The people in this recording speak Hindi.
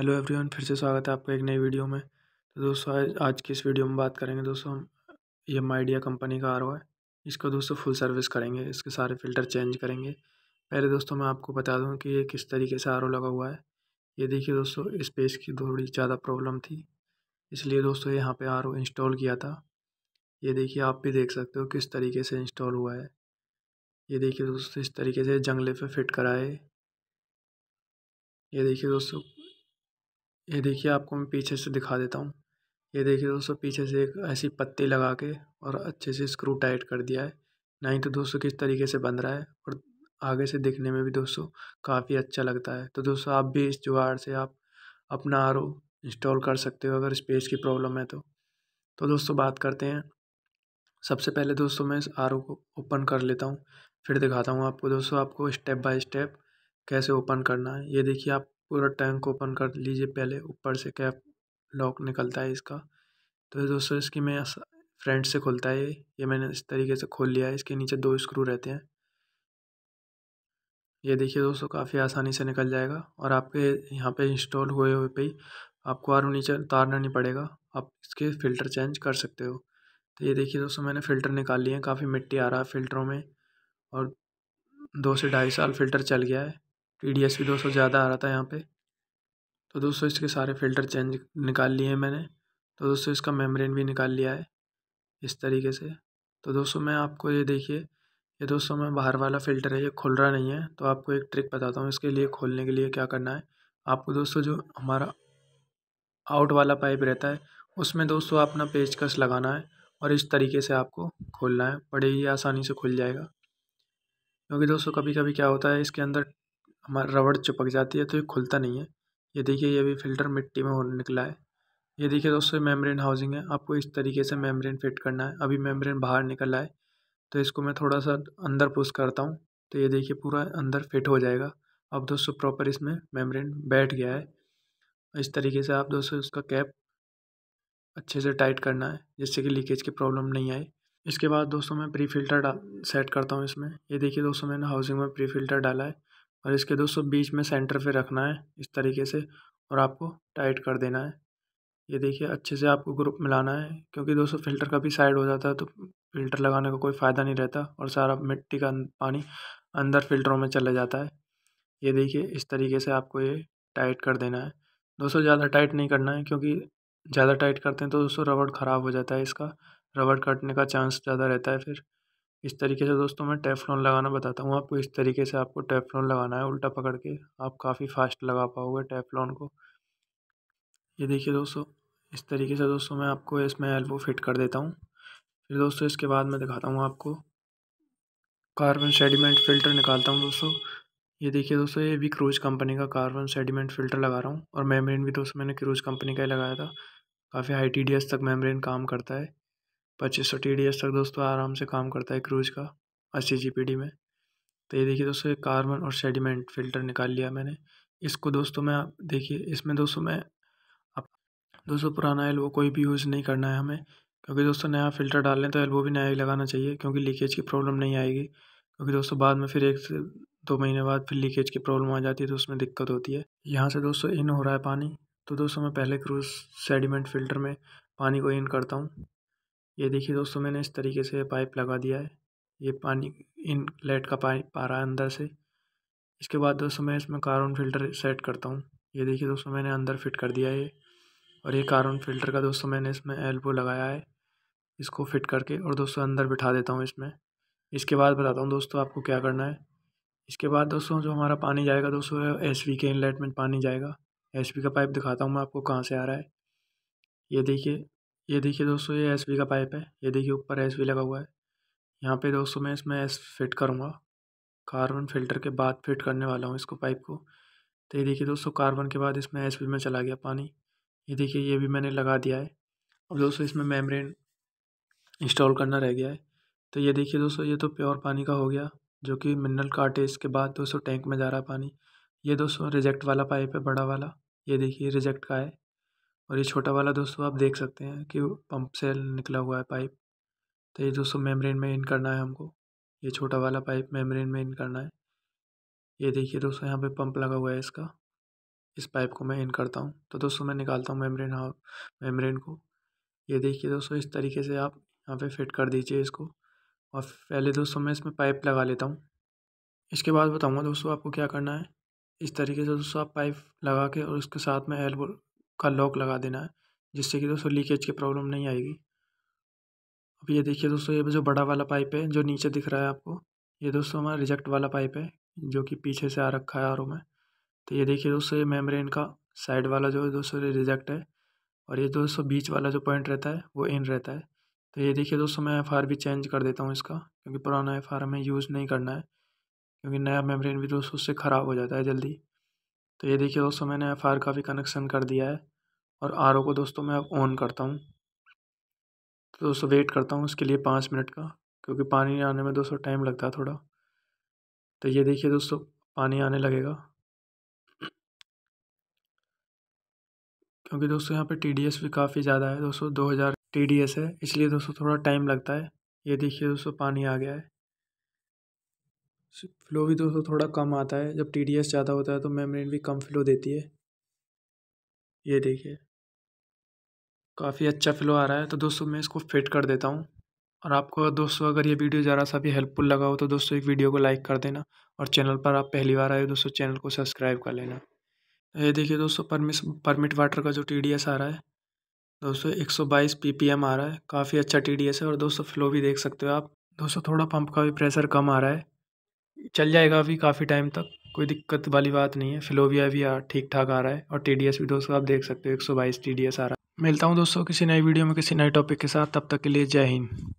हेलो एवरीवन फिर से स्वागत है आपका एक नई वीडियो में तो दोस्तों आज आज की इस वीडियो में बात करेंगे दोस्तों हम ये माइडिया कंपनी का आर है इसको दोस्तों फुल सर्विस करेंगे इसके सारे फ़िल्टर चेंज करेंगे पहले दोस्तों मैं आपको बता दूं कि ये किस तरीके से आर लगा हुआ है ये देखिए दोस्तों इस्पेस की थोड़ी ज़्यादा प्रॉब्लम थी इसलिए दोस्तों यहाँ पर आर इंस्टॉल किया था ये देखिए आप भी देख सकते हो किस तरीके से इंस्टॉल हुआ है ये देखिए दोस्तों इस तरीके से जंगले पर फिट कराए ये देखिए दोस्तों ये देखिए आपको मैं पीछे से दिखा देता हूँ ये देखिए दोस्तों पीछे से एक ऐसी पत्ती लगा के और अच्छे से स्क्रू टाइट कर दिया है नहीं तो दोस्तों किस तरीके से बंध रहा है और आगे से दिखने में भी दोस्तों काफ़ी अच्छा लगता है तो दोस्तों आप भी इस जुगाड़ से आप अपना आर इंस्टॉल कर सकते हो अगर स्पेस की प्रॉब्लम है तो तो दोस्तों बात करते हैं सबसे पहले दोस्तों मैं इस आर को ओपन कर लेता हूँ फिर दिखाता हूँ आपको दोस्तों आपको स्टेप बाय स्टेप कैसे ओपन करना है ये देखिए आप पूरा टैंक ओपन कर लीजिए पहले ऊपर से कैप लॉक निकलता है इसका तो दोस्तों इसकी मैं फ्रंट से खोलता है ये मैंने इस तरीके से खोल लिया है इसके नीचे दो स्क्रू रहते हैं ये देखिए दोस्तों काफ़ी आसानी से निकल जाएगा और आपके यहाँ पे इंस्टॉल हुए हुए पे ही आपको आर नीचे उतारना नहीं पड़ेगा आप इसके फ़िल्टर चेंज कर सकते हो तो ये देखिए दोस्तों मैंने फ़िल्टर निकाल लिए हैं काफ़ी मिट्टी आ रहा है फ़िल्टरों में और दो से ढाई साल फ़िल्टर चल गया है टी डी एस भी दोस्तों ज़्यादा आ रहा था यहाँ पे तो दोस्तों इसके सारे फ़िल्टर चेंज निकाल लिए हैं मैंने तो दोस्तों इसका मेम्ब्रेन भी निकाल लिया है इस तरीके से तो दोस्तों मैं आपको ये देखिए ये दोस्तों मैं बाहर वाला फ़िल्टर है ये खुल रहा नहीं है तो आपको एक ट्रिक बताता हूँ इसके लिए खोलने के लिए क्या करना है आपको दोस्तों जो हमारा आउट वाला पाइप रहता है उसमें दोस्तों अपना पेचकस लगाना है और इस तरीके से आपको खोलना है बड़े ही आसानी से खुल जाएगा क्योंकि दोस्तों कभी कभी क्या होता है इसके अंदर हमारा रबड़ चिपक जाती है तो ये खुलता नहीं है ये देखिए ये भी फ़िल्टर मिट्टी में हो निकला है ये देखिए दोस्तों मेम्ब्रेन हाउसिंग है आपको इस तरीके से मेम्ब्रेन फिट करना है अभी मेम्ब्रेन बाहर निकल आए तो इसको मैं थोड़ा सा अंदर पुश करता हूँ तो ये देखिए पूरा अंदर फिट हो जाएगा अब दोस्तों प्रॉपर इसमें मेम्ब्रेन बैठ गया है इस तरीके से आप दोस्तों इसका कैप अच्छे से टाइट करना है जिससे कि लीकेज की प्रॉब्लम नहीं आए इसके बाद दोस्तों मैं प्री फिल्टर सेट करता हूँ इसमें ये देखिए दोस्तों मैंने हाउसिंग में प्री फिल्टर डाला है और इसके दोस्तों बीच में सेंटर पे रखना है इस तरीके से और आपको टाइट कर देना है ये देखिए अच्छे से आपको ग्रुप मिलाना है क्योंकि दोस्तों फ़िल्टर का भी साइड हो जाता है तो फ़िल्टर लगाने का को कोई फ़ायदा नहीं रहता और सारा मिट्टी का अं-, पानी अंदर फ़िल्टरों में चला जाता है ये देखिए इस तरीके से आपको ये टाइट कर देना है दोस्तों ज़्यादा टाइट नहीं करना है क्योंकि ज़्यादा टाइट करते हैं तो दोस्तों रबड़ ख़राब हो जाता है इसका रबड़ कटने का चांस ज़्यादा रहता है फिर इस तरीके से दोस्तों मैं टेफ्लॉन लगाना बताता हूँ आपको इस तरीके से आपको टेफ्लॉन लगाना है उल्टा पकड़ के आप काफ़ी फास्ट लगा पाओगे टेफ्लॉन को ये देखिए दोस्तों इस तरीके से दोस्तों मैं आपको इसमें एल्बो फिट कर देता हूँ फिर दोस्तों इसके बाद मैं दिखाता हूँ आपको कार्बन सेडिमेंट फ़िल्टर निकालता हूँ दोस्तों ये देखिए दोस्तों ये भी क्रूज कंपनी का कार्बन सेडिमेंट फ़िल्टर लगा रहा हूँ और मेम्ब्रेन भी दोस्तों मैंने क्रूज कंपनी का ही लगाया था काफ़ी हाई टी तक मेम्ब्रेन काम करता है पच्चीस सौ टी डी एस तक दोस्तों आराम से काम करता है क्रूज का अस्सी जी पी डी में तो ये देखिए दोस्तों कार्बन और सेडिमेंट फिल्टर निकाल लिया मैंने इसको दोस्तों मैं देखिए इसमें दोस्तों मैं आप दोस्तों पुराना एल्बो कोई भी यूज़ नहीं करना है हमें क्योंकि दोस्तों नया फ़िल्टर डाल लें तो एल्बो भी नया ही लगाना चाहिए क्योंकि लीकेज की प्रॉब्लम नहीं आएगी क्योंकि दोस्तों बाद में फिर एक से दो महीने बाद फिर लीकेज की प्रॉब्लम आ जाती है तो उसमें दिक्कत होती है यहाँ से दोस्तों इन हो रहा है पानी तो दोस्तों मैं पहले क्रूज सेडिमेंट फ़िल्टर में पानी को इन करता हूँ ये देखिए दोस्तों मैंने इस तरीके से पाइप लगा दिया है ये पानी इन लाइट का पाइप आ रहा है अंदर से इसके बाद दोस्तों मैं इसमें कार्बन फिल्टर सेट करता हूँ ये देखिए दोस्तों मैंने अंदर फिट कर दिया है और ये कार्बन फिल्टर का दोस्तों मैंने इसमें एल्बो लगाया है इसको फिट करके और दोस्तों अंदर बिठा देता हूँ इसमें इसके बाद बताता हूँ दोस्तों आपको क्या करना है इसके बाद दोस्तों जो हमारा पानी जाएगा दोस्तों एस के इनलेट में पानी जाएगा एस का पाइप दिखाता हूँ मैं आपको कहाँ से आ रहा है ये देखिए ये देखिए दोस्तों ये एस का पाइप है ये देखिए ऊपर एस लगा हुआ है यहाँ पे दोस्तों मैं इसमें एस फिट करूँगा कार्बन फिल्टर के बाद फिट करने वाला हूँ इसको पाइप को तो ये देखिए दोस्तों कार्बन के बाद इसमें एस में चला गया पानी ये देखिए ये भी मैंने लगा दिया है अब दोस्तों इसमें मेम्ब्रेन इंस्टॉल करना रह गया है तो ये देखिए दोस्तों ये तो प्योर पानी का हो गया जो कि मिनरल कार्टेज के बाद दोस्तों टैंक में जा रहा पानी ये दोस्तों रिजेक्ट वाला पाइप है बड़ा वाला ये देखिए रिजेक्ट का है और ये छोटा वाला दोस्तों तो आप देख सकते हैं कि पंप से निकला हुआ है पाइप तो ये दोस्तों मेम्ब्रेन में इन करना है हमको ये छोटा वाला पाइप मेम्ब्रेन में इन करना है ये देखिए दोस्तों यहाँ पे पंप लगा हुआ है इसका इस पाइप को मैं इन करता हूँ तो दोस्तों मैं निकालता हूँ मेम्ब्रेन हाँ मेम्ब्रेन को ये देखिए दोस्तों इस तरीके से आप यहाँ पे फिट कर दीजिए इसको और पहले दोस्तों मैं इसमें पाइप लगा लेता हूँ इसके बाद बताऊँगा दोस्तों आपको क्या करना है इस तरीके से दोस्तों आप पाइप लगा के और उसके साथ में एल्बो का लॉक लगा देना है जिससे कि दोस्तों लीकेज की प्रॉब्लम नहीं आएगी अब ये देखिए दोस्तों ये जो बड़ा वाला पाइप है जो नीचे दिख रहा है आपको ये दोस्तों हमारा रिजेक्ट वाला पाइप है जो कि पीछे से आ रखा है आर में तो ये देखिए दोस्तों ये मेम्ब्रेन का साइड वाला जो है दोस्तों रिजेक्ट है और ये दोस्तों बीच वाला जो पॉइंट रहता है वो इन रहता है तो ये देखिए दोस्तों मैं एफ भी चेंज कर देता हूँ इसका क्योंकि पुराना एफ हमें यूज़ नहीं करना है क्योंकि नया मेम्ब्रेन भी दोस्तों उससे ख़राब हो जाता है जल्दी तो ये देखिए दोस्तों मैंने एफ का भी कनेक्शन कर दिया है और आर को दोस्तों मैं अब ऑन करता हूँ तो दोस्तों वेट करता हूँ उसके लिए पाँच मिनट का क्योंकि पानी आने में दोस्तों टाइम लगता है थोड़ा तो ये देखिए दोस्तों पानी आने लगेगा क्योंकि दोस्तों यहाँ पे टी भी काफ़ी ज़्यादा है दोस्तों दो हज़ार टी है इसलिए दोस्तों थोड़ा टाइम लगता है ये देखिए दोस्तों पानी आ गया है फ़्लो भी दोस्तों थोड़ा कम आता है जब टी डी एस ज़्यादा होता है तो मेमरीन भी कम फ़्लो देती है ये देखिए काफ़ी अच्छा फ़्लो आ रहा है तो दोस्तों मैं इसको फिट कर देता हूँ और आपको दोस्तों अगर ये वीडियो ज़रा सा भी हेल्पफुल लगा हो तो दोस्तों एक वीडियो को लाइक कर देना और चैनल पर आप पहली बार आए हो दोस्तों चैनल को सब्सक्राइब कर लेना तो ये देखिए दोस्तों परमिस परमिट वाटर का जो टी डी एस आ रहा है दोस्तों एक सौ बाईस पी पी एम आ रहा है काफ़ी अच्छा टी डी एस है और दोस्तों फ़्लो भी देख सकते हो आप दोस्तों थोड़ा पंप का भी प्रेशर कम आ रहा है चल जाएगा अभी काफ़ी टाइम तक कोई दिक्कत वाली बात नहीं है फिलोविया भी ठीक ठाक आ रहा है और टी भी दोस्तों आप देख सकते हो एक सौ बाईस टी आ रहा है मिलता हूँ दोस्तों किसी नई वीडियो में किसी नए टॉपिक के साथ तब तक के लिए जय हिंद